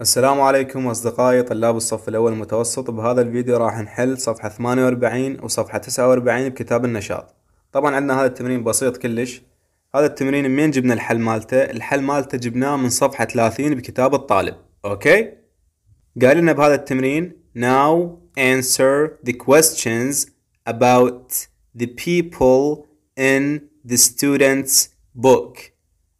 السلام عليكم أصدقائي طلاب الصف الأول المتوسط بهذا الفيديو راح نحل صفحة 48 وصفحة 49 بكتاب النشاط طبعا عندنا هذا التمرين بسيط كلش هذا التمرين منين جبنا الحل مالته الحل مالته جبناه من صفحة 30 بكتاب الطالب أوكي قال لنا بهذا التمرين now answer the questions about the people in the students book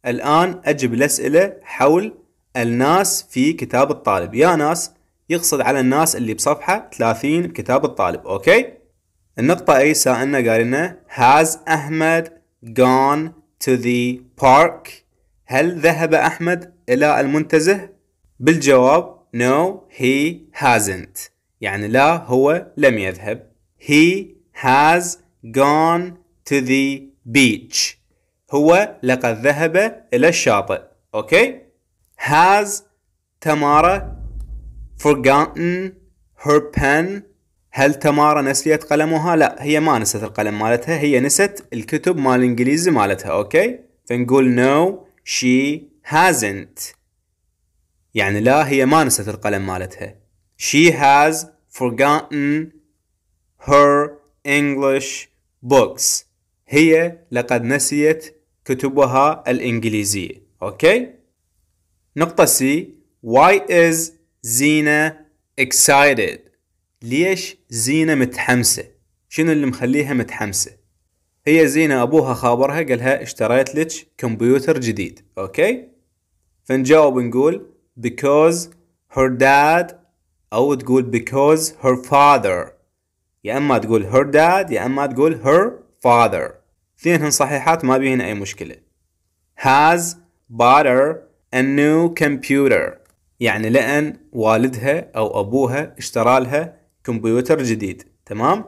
الآن أجب الأسئلة حول الناس في كتاب الطالب يا ناس يقصد على الناس اللي بصفحة 30 بكتاب الطالب أوكي النقطة أي سألنا قال لنا has أحمد gone to the park هل ذهب أحمد إلى المنتزه بالجواب no he hasn't يعني لا هو لم يذهب he has gone to the beach هو لقد ذهب إلى الشاطئ أوكي Has Tamara forgotten her pen? هل تمارا نسيت قلمها؟ لا هي ما نسيت القلم مالتها هي نسيت الكتب مال الانجليزي مالتها اوكي؟ فنقول no she hasn't يعني لا هي ما نسيت القلم مالتها she has forgotten her English books هي لقد نسيت كتبها الانجليزيه اوكي؟ نقطة C why is Zina excited ليش زينة متحمسة شنو اللي مخليها متحمسة هي زينة أبوها خابرها قالها اشتريت لك كمبيوتر جديد أوكي فنجاوب نقول because her dad أو تقول because her father يا إما تقول her dad يا إما تقول her father اثنينهم صحيحات ما بيهن أي مشكلة has her a new computer يعني لأن والدها أو أبوها اشترى لها كمبيوتر جديد تمام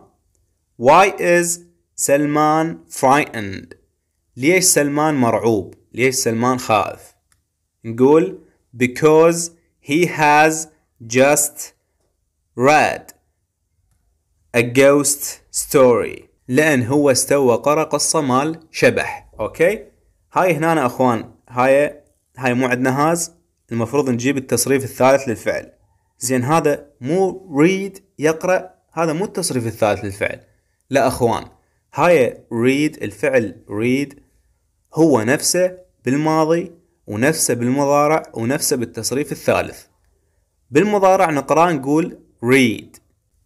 Why is سلمان frightened ليش سلمان مرعوب ليش سلمان خائف نقول because he has just read a ghost story لأن هو استوى قرأ قصة مال شبح أوكي هاي هنا أخوان هاي هاي مو عندنا هاز المفروض نجيب التصريف الثالث للفعل زين هذا مو ريد يقرأ هذا مو التصريف الثالث للفعل لا أخوان هاي ريد الفعل ريد هو نفسه بالماضي ونفسه بالمضارع ونفسه بالتصريف الثالث بالمضارع نقرأ نقول read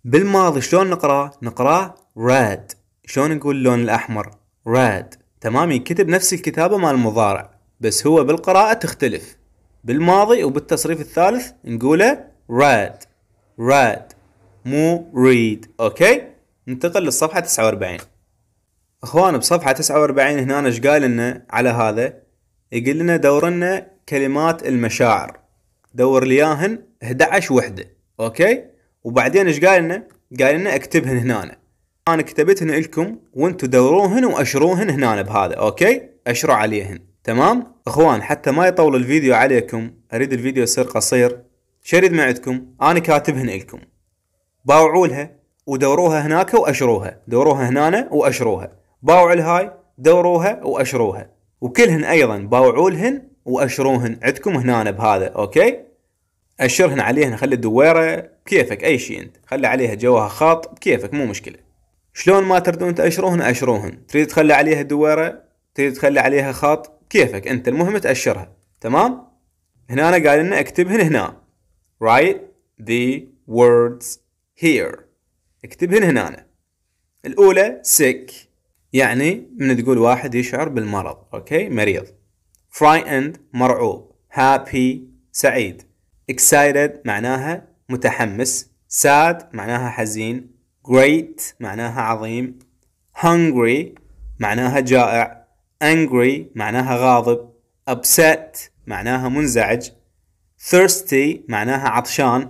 بالماضي شلون نقرأ نقرأ read شلون نقول اللون الأحمر read تمام ينكتب نفس الكتابة مال المضارع بس هو بالقراءة تختلف بالماضي وبالتصريف الثالث نقوله read read مو read اوكي ننتقل للصفحة 49 اخوان بصفحة 49 هنا ايش قال لنا على هذا يقول لنا دور لنا كلمات المشاعر دور لي اياهن 11 وحدة اوكي وبعدين ايش قال لنا قال لنا اكتبهن هنا انا كتبتهن لكم وانتم دوروهن واشروهن هنا بهذا اوكي اشروا عليهن تمام اخوان حتى ما يطول الفيديو عليكم اريد الفيديو يصير قصير شريد ما عندكم انا كاتبهن الكم باوعوا لها ودوروها هناك واشروها دوروها هنا واشروها باوعوا الهاي دوروها واشروها وكلهن ايضا باوعوا لهن واشروهن عندكم هنا بهذا اوكي اشرهن عليهن خلي الدويره بكيفك اي شيء انت خلي عليها جواها خط بكيفك مو مشكله شلون ما تردون تاشروهن اشروهن تريد تخلي عليها دويره تريد تخلي عليها خط كيفك انت المهم تأشرها تمام هنا انا قايل لنا اكتبهن هنا write the words here اكتبهن هنا أنا. الاولى sick يعني من تقول واحد يشعر بالمرض اوكي مريض frightened مرعوب happy سعيد excited معناها متحمس sad معناها حزين great معناها عظيم hungry معناها جائع angry معناها غاضب upset معناها منزعج thirsty معناها عطشان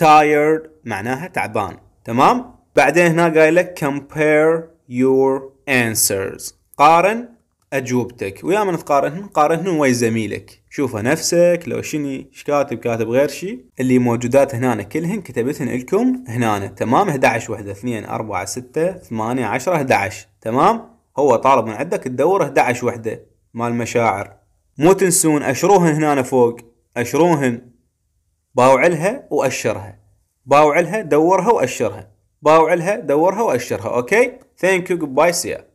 tired معناها تعبان تمام بعدين هنا قايل لك compare your answers قارن اجوبتك ويا من تقارنهن قارنهن ويا زميلك شوفه نفسك لو شني ايش كاتب كاتب غير شيء اللي موجودات هنا كلهن كتبتهن لكم هنا تمام 11 وحده 2 4 6 8 10 11 تمام هو طالب من عندك تدور 11 وحده مال مشاعر مو تنسون اشروهن هنا فوق اشروهن باوعلها واشرها باوعلها دورها واشرها باوعلها دورها واشرها اوكي ثانك يو جود باي سيا